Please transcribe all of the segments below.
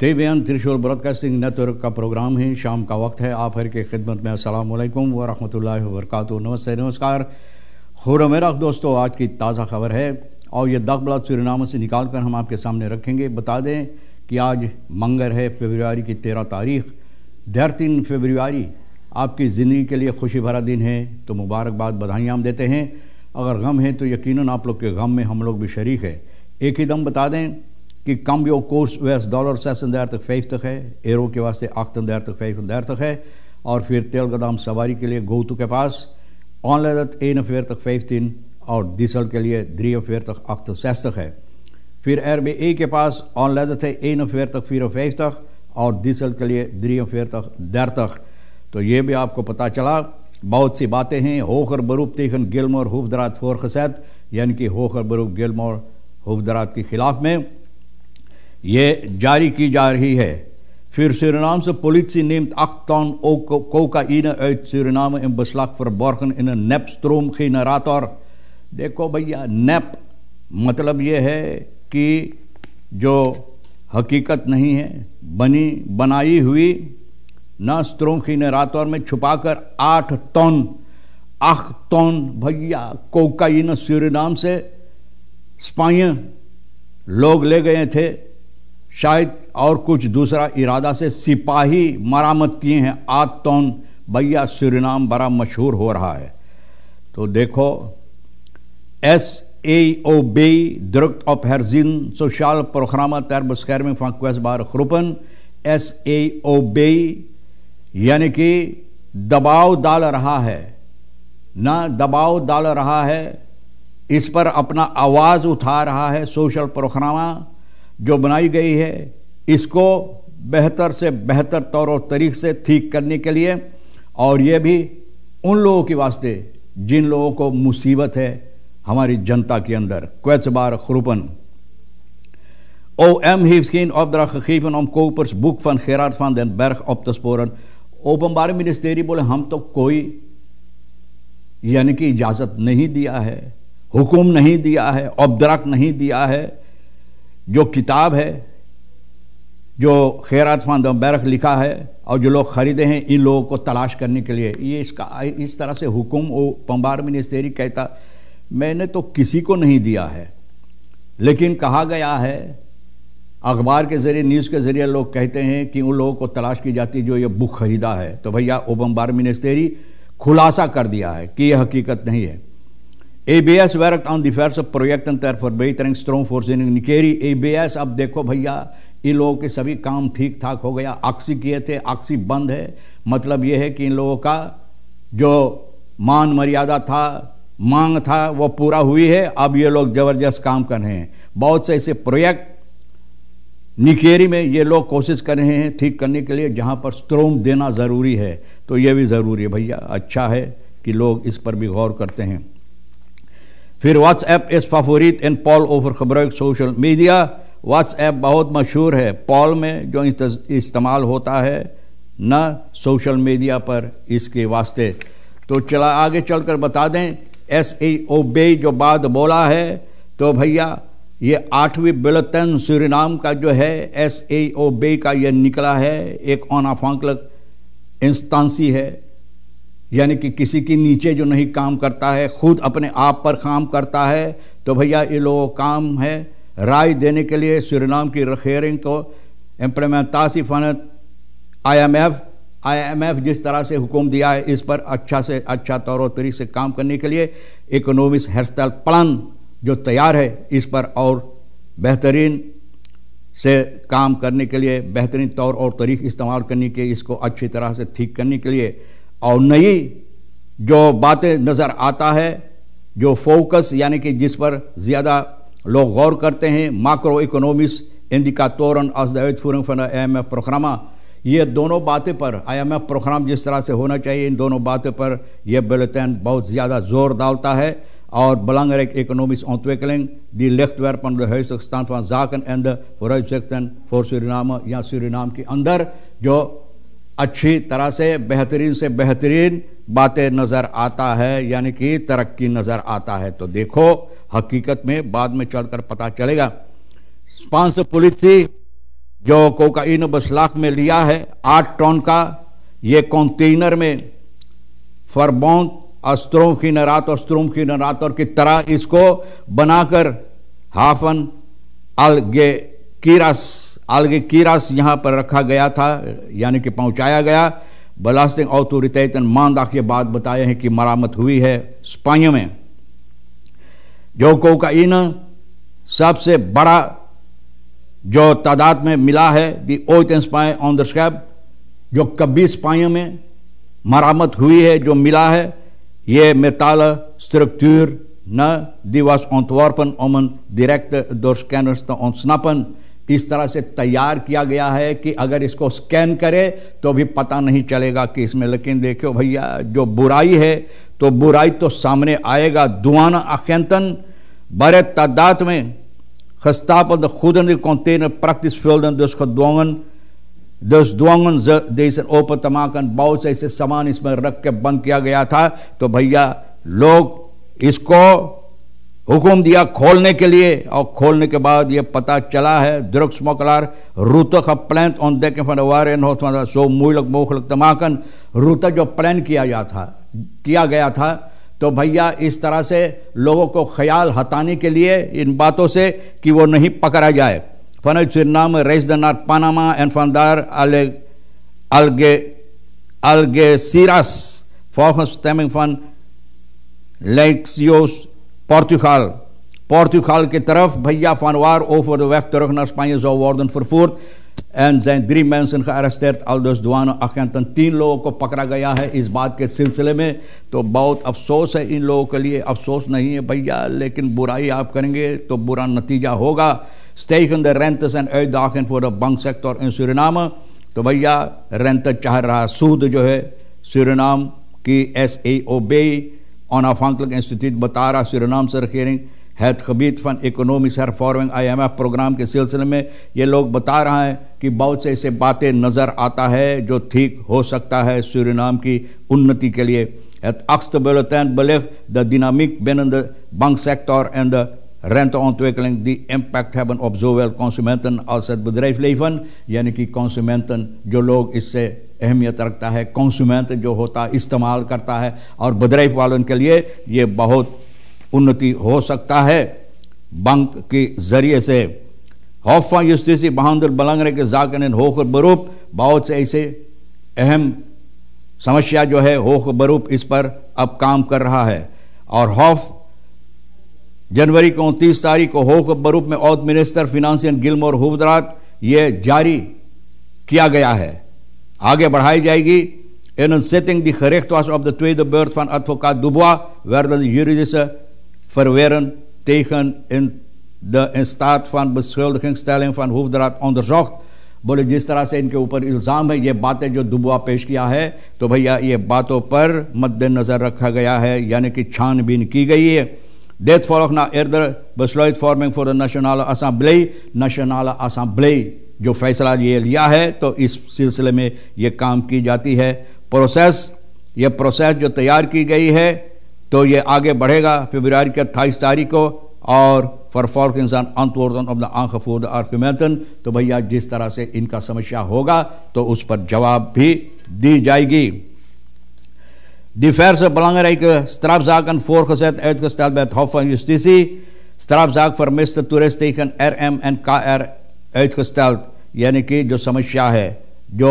देवयान त्रिशूल broadcasting network का programme है शाम का वक्त है आप हर की खिदमत में असल वरह वरक नमस्ते नमस्कार खुर मेरा दोस्तों आज की ताज़ा खबर है और ये दाखबलात सूरनामा से निकाल कर हम आपके सामने रखेंगे बता दें कि आज मंगर है फेबरवरी की तेरह तारीख तीन फेबरवरी आपकी ज़िंदगी के लिए खुशी भरा दिन है तो मुबारकबाद बधाइयाँ हम देते हैं अगर गम है तो यकीन आप लोग के गम में हम लोग भी शरीक है एक ही दम बता दें कि कोर्स cambio koers तक dollar तक है एरो के वास्ते तक है और फिर तेल सवारी के लिए गोतू के पास ऑनलाइन एन अफेयर तक तीन और डीजल के लिए ध्री अफेयर तक अख्त सैस्तक है फिर एर बी ए के पास ऑनलाइन है एन अफेयर तक फिर फेफ तक और डीजल के लिए ध्री अफेयर तक दर तक तो ये भी आपको पता चला बहुत सी बातें हैं होकर बरूप तेखन गिलमोर हुफदरात फोर खसैत यानी कि होकर बरूप गिलमोर हुफदरात के ख़िलाफ़ में ये जारी की जा रही है फिर सिरनाम से पुलिस पुलिसी नीमत अख्तौन ओ को का इन ऐत सिरनाम इन बसलाक फर बोरखन इन नेप स्त्रोम की नरात और देखो भैया नेप मतलब ये है कि जो हकीकत नहीं है बनी बनाई हुई न स्त्रोम की नरात में छुपा कर आठ तौन अख्तौन भैया कोका इन नाम से स्पाइय लोग ले गए थे शायद और कुछ दूसरा इरादा से सिपाही मरामत किए हैं आज तौन तो भैया सूरीनाम बड़ा मशहूर हो रहा है तो देखो एस E OB drukt op herzien में programma बार bescherming एस ए ओ बे यानी कि दबाव डाल रहा है ना दबाव डाल रहा है इस पर अपना आवाज़ उठा रहा है सोशल प्रोग्रामा जो बनाई गई है इसको बेहतर से बेहतर तौर और तरीक़ से ठीक करने के लिए और ये भी उन लोगों के वास्ते जिन लोगों को मुसीबत है हमारी जनता के अंदर क्वेच बार खुरुपन ओ एम geen opdracht gegeven om kopers, boek van Gerard van den Berg op बोले हम तो कोई यानी कि इजाज़त नहीं दिया है हुक्म नहीं दिया है औबदरक नहीं दिया है जो किताब है जो खैरत फान बैरक लिखा है और जो लोग ख़रीदे हैं इन लोगों को तलाश करने के लिए ये इसका इस तरह से हुक्म वो पंबार मिनिस्टेरी कहता मैंने तो किसी को नहीं दिया है लेकिन कहा गया है अखबार के ज़रिए न्यूज़ के ज़रिए लोग कहते हैं कि उन लोगों को तलाश की जाती जो ये बुक खरीदा है तो भैया ओबम बार मिनिस्टेरी खुलासा कर दिया है कि ये हकीकत नहीं है ABS werkt aan diverse projecten ter verbetering stroomvoorziening निकेरी ABS अब देखो भैया इन लोगों के सभी काम ठीक ठाक हो गया आक्सी किए थे आक्सी बंद है मतलब ये है कि इन लोगों का जो मान मर्यादा था मांग था वो पूरा हुई है अब ये लोग जबरदस्त काम कर रहे हैं बहुत से ऐसे प्रोजेक्ट निकेरी में ये लोग कोशिश कर रहे हैं ठीक करने के लिए जहाँ पर स्त्रोम देना ज़रूरी है तो ये भी ज़रूरी है भैया अच्छा है कि लोग इस पर भी गौर करते हैं फिर व्हाट्सएप इस फेवरेट इन पॉल ओवर खबरों सोशल मीडिया व्हाट्सएप बहुत मशहूर है पॉल में जो इस्तेमाल होता है न सोशल मीडिया पर इसके वास्ते तो चला आगे चलकर बता दें एस ए ओ बे जो बाद बोला है तो भैया ये आठवीं बुलेटिन सूरीनाम का जो है एस ए ओ बे का ये निकला है एक ऑन ऑफ इंस्टांसी है यानी कि किसी के नीचे जो नहीं काम करता है खुद अपने आप पर काम करता है तो भैया ये लोग काम है राय देने के लिए सुरनाम की रखेरिंग को एफ फनत एम एफ जिस तरह से हुक्म दिया है इस पर अच्छा से अच्छा तौर तरी से काम करने के लिए इकोनॉमिक हेरस्टाइल प्लान जो तैयार है इस पर और बेहतरीन से काम करने के लिए बेहतरीन तौर और तरीक़ इस्तेमाल करने के इसको अच्छी तरह से ठीक करने के लिए और नई जो बातें नज़र आता है जो फोकस यानी कि जिस पर ज़्यादा लोग गौर करते हैं माक्रो इकोनॉमिक्स तोरन अस फुरंग फन आई एम एफ प्रोग्रामा ये दोनों बातें पर आई एम एफ प्रोग्राम जिस तरह से होना चाहिए इन दोनों बातें पर यह बुलेटिन बहुत ज़्यादा जोर डालता है और बलंगर एक ontwikkeling die दी लेफ्ट op de huidige stand van zaken en de vooruitzichten के अंदर जो अच्छी तरह से बेहतरीन से बेहतरीन बातें नज़र आता है यानी कि तरक्की नज़र आता है तो देखो हकीकत में बाद में चलकर पता चलेगा स्पांस पुलिसी जो कोकाइन बस लाख में लिया है आठ टन का ये कंटेनर में फरबौंग अस्त्रों की नरात और स्त्रों की नरात और की तरह इसको बनाकर हाफन गे कीरस आलगे कीरास यहाँ पर रखा गया था यानी कि पहुँचाया गया बलास्तें औतुरितन मानदा के बाद बताए हैं कि मरामत हुई है स्पाइन में जो कोकाइन सबसे बड़ा जो तादाद में मिला है दी ओतन स्पाई ऑन द स्कैप जो कब्बी स्पाइन में मरामत हुई है जो मिला है ये मेताल स्ट्रक्चर न दिवस ऑन त्वर्पन ओमन डायरेक्ट दोर स्कैनर्स ऑन स्नापन इस तरह से तैयार किया गया है कि अगर इसको स्कैन करें तो भी पता नहीं चलेगा कि इसमें लेकिन देखो भैया जो बुराई है तो बुराई तो सामने आएगा दुआना अख्यंतन बड़े तादाद में खस्तापद खुदन कौनतेन फ्योदन दुष्क दुआन दस दुआन जैसे ओप तमाकन बहुत से ऐसे सामान इसमें रख के बंद किया गया था तो भैया लोग इसको हुक्म दिया खोलने के लिए और खोलने के बाद ये पता चला है दुर्ग स्मोकलार रूतक प्लान ऑन तो देख फनवार एन हो तो सो मूलक मोखलक तमाकन रूतक जो प्लान किया गया था किया गया था तो भैया इस तरह से लोगों को ख्याल हटाने के लिए इन बातों से कि वो नहीं पकड़ा जाए फन चिरनाम रेस द नाथ पानामा एंड फनदार अले अलगे अलगे सीरस फॉर्म स्टेमिंग फन लेक्सियोस Portugal. Portugal ke taraf Bahia Vanwaar over de weg terug naar Spanje zou worden vervoerd. En zijn drie mensen gearresteerd, al dus douaneagenten. तीन लोगों को पकड़ा गया है इस बात के सिलसिले में तो बहुत अफसोस है इन लोगों के लिए अफसोस नहीं है भैया लेकिन बुराई आप करेंगे तो बुरा नतीजा होगा stegen de rentes en uitdagingen voor de banksector in Suriname. तो भैया रेंट चाह रहा सूद जो है सुरनाम की एस ए ओ बी onafhankelijk instituut Batara Surinaamse regering het gebied van economische hervorming IMF फॉरविंग आईएमएफ प्रोग्राम के सिलसिले में ये लोग बता रहा है कि बहुत से ऐसे बातें नज़र आता है जो ठीक हो सकता है सूरीनाम की उन्नति के लिए Het achtste bulletin belicht de dynamiek binnen de banksector en de renteontwikkeling die impact hebben op zowel consumenten als het bedrijfsleven. यानी कि consumenten जो लोग इससे अहमियत रखता है कौनसुमेंट जो होता है इस्तेमाल करता है और बदरैफ वालों के लिए ये बहुत उन्नति हो सकता है बंक के ज़रिए से हौफा युस्तिसी बहादुर बलंगरे के जाकर होकर बरूप बहुत से ऐसे अहम समस्या जो है होख बरूप इस पर अब काम कर रहा है और हौफ जनवरी को उनतीस तारीख को होख बरूप में औद मिनिस्टर फिनांस एंड गिलमोर हुदरात ये जारी किया गया है Aange Barhai Jaigi. In een zitting die gericht was op de tweede beurt van advocaat Dubois werden de juridische verweren tegen in de in staat van beschuldigingstelling van hoofdraad onderzocht बोले जिस तरह से een ऊपर इल्ज़ाम है Dubois बातें जो दुबुआ पेश किया है तो भैया ये बातों पर मद्देनज़र रखा गया है यानी ki छानबीन की गई है Dit volgt eerder besluitvorming voor de Nationale Assemblée. Nationale Assemblée जो फैसला ये लिया है तो इस सिलसिले में ये काम की जाती है प्रोसेस ये प्रोसेस जो तैयार की गई है तो ये आगे बढ़ेगा फेबररी के अट्ठाईस तारीख को और फॉर फॉर इंसान ऑफ द आंख फूद आर्क्यूमेंतन तो भैया जिस तरह से इनका समस्या होगा तो उस पर जवाब भी दी जाएगी से एक स्त्राफ Die verse belangrijke strafzaak aan voorgezet, uitgesteld bij het Hof van Justitie. Strafzaak vermiste एर एम एंड का एर एच यानी कि जो समस्या है जो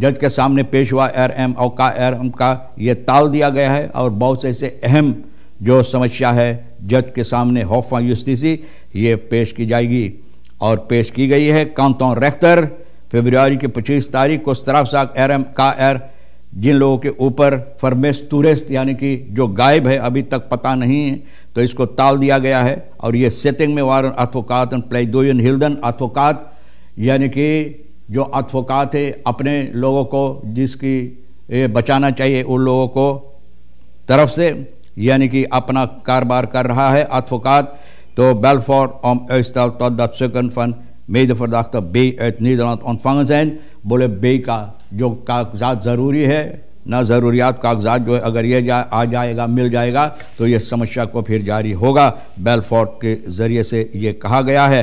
जज के सामने पेश हुआ एर एम और का एर एम का ये ताल दिया गया है और बहुत से ऐसे अहम जो समस्या है जज के सामने हॉफा यूस्तीसी ये पेश की जाएगी और पेश की गई है कांतों रेख्तर फेब्रवरी की पच्चीस तारीख को सराफ साग एर एम का एर जिन लोगों के ऊपर फरमेस तुरेस्त यानी कि जो गायब है अभी तक पता नहीं है तो इसको ताल दिया गया है और ये सेटिंग में वारन अथोकातन प्लेदोयन हिलदन अथोकात यानी कि जो अथोकात है अपने लोगों को जिसकी बचाना चाहिए उन लोगों को तरफ से यानी कि अपना कारोबार कर रहा है अथोकात तो बेलफॉर om uitstel tot dat sukken van medeverdachte बे एट नीदरलैंड ऑन zijn, बोले बे का जो कागजात ज़रूरी है ना ज़रूरियात कागजात जो अगर ये जा आ जाएगा मिल जाएगा तो ये समस्या को फिर जारी होगा बेलफोर्ट के ज़रिए से ये कहा गया है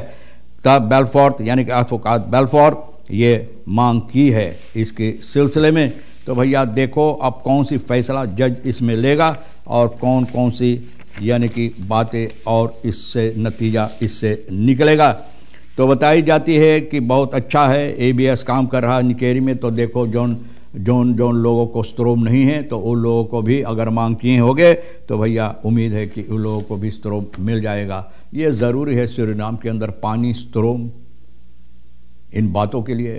तब बेलफोर्ट यानी कि अथोकात बेलफोर्ट ये मांग की है इसके सिलसिले में तो भैया देखो अब कौन सी फैसला जज इसमें लेगा और कौन कौन सी यानी कि बातें और इससे नतीजा इससे निकलेगा तो बताई जाती है कि बहुत अच्छा है एबीएस काम कर रहा है निकेरी में तो देखो जोन जोन जोन लोगों को स्त्रोम नहीं है तो उन लोगों को भी अगर मांग किए होंगे तो भैया उम्मीद है कि उन लोगों को भी स्त्रोम मिल जाएगा ये ज़रूरी है नाम के अंदर पानी स्त्रोम इन बातों के लिए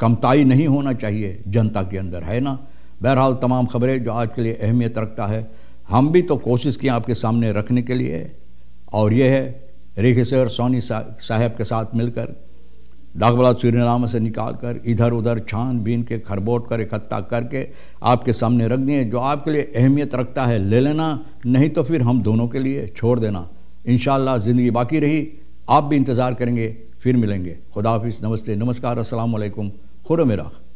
कमताई नहीं होना चाहिए जनता के अंदर है ना बहरहाल तमाम खबरें जो आज के लिए अहमियत रखता है हम भी तो कोशिश किए आपके सामने रखने के लिए और यह है रेखे और सोनी साहब के साथ मिलकर दागबला सूर्यनामा से निकाल कर इधर उधर छान बीन के खरबोट कर इकट्ठा करके आपके सामने रख दिए जो आपके लिए अहमियत रखता है ले लेना नहीं तो फिर हम दोनों के लिए छोड़ देना इन ज़िंदगी बाकी रही आप भी इंतज़ार करेंगे फिर मिलेंगे खुदाफिस नमस्ते नमस्कार असलकुम खुर मेरा